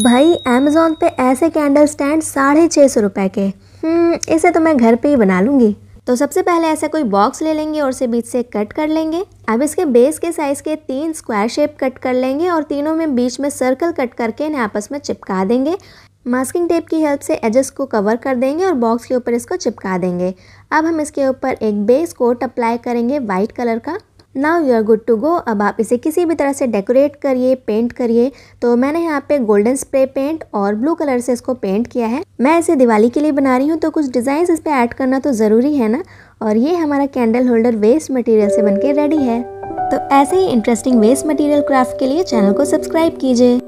भाई अमेजोन पे ऐसे कैंडल स्टैंड साढ़े छः सौ रुपए के हम्म, इसे तो मैं घर पे ही बना लूंगी तो सबसे पहले ऐसा कोई बॉक्स ले लेंगे और उसे बीच से कट कर लेंगे अब इसके बेस के साइज़ के तीन स्क्वायर शेप कट कर लेंगे और तीनों में बीच में सर्कल कट करके इन्हें आपस में चिपका देंगे मास्किंग टेप की हेल्प से एजेस को कवर कर देंगे और बॉक्स के ऊपर इसको चिपका देंगे अब हम इसके ऊपर एक बेस कोट अप्लाई करेंगे वाइट कलर का now you are good to go अब आप इसे किसी भी तरह से डेकोरेट करिए पेंट करिए तो मैंने यहाँ पे गोल्डन स्प्रे पेंट और ब्लू कलर से इसको पेंट किया है मैं इसे दिवाली के लिए बना रही हूँ तो कुछ डिज़ाइन इस पर ऐड करना तो ज़रूरी है ना और ये हमारा कैंडल होल्डर वेस्ट मटेरियल से बनके रेडी है तो ऐसे ही इंटरेस्टिंग वेस्ट मटेरियल क्राफ्ट के लिए चैनल को सब्सक्राइब कीजिए